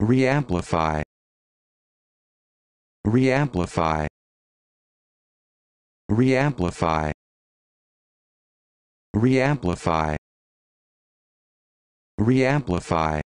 Reamplify. Reamplify. Reamplify. Reamplify. Reamplify.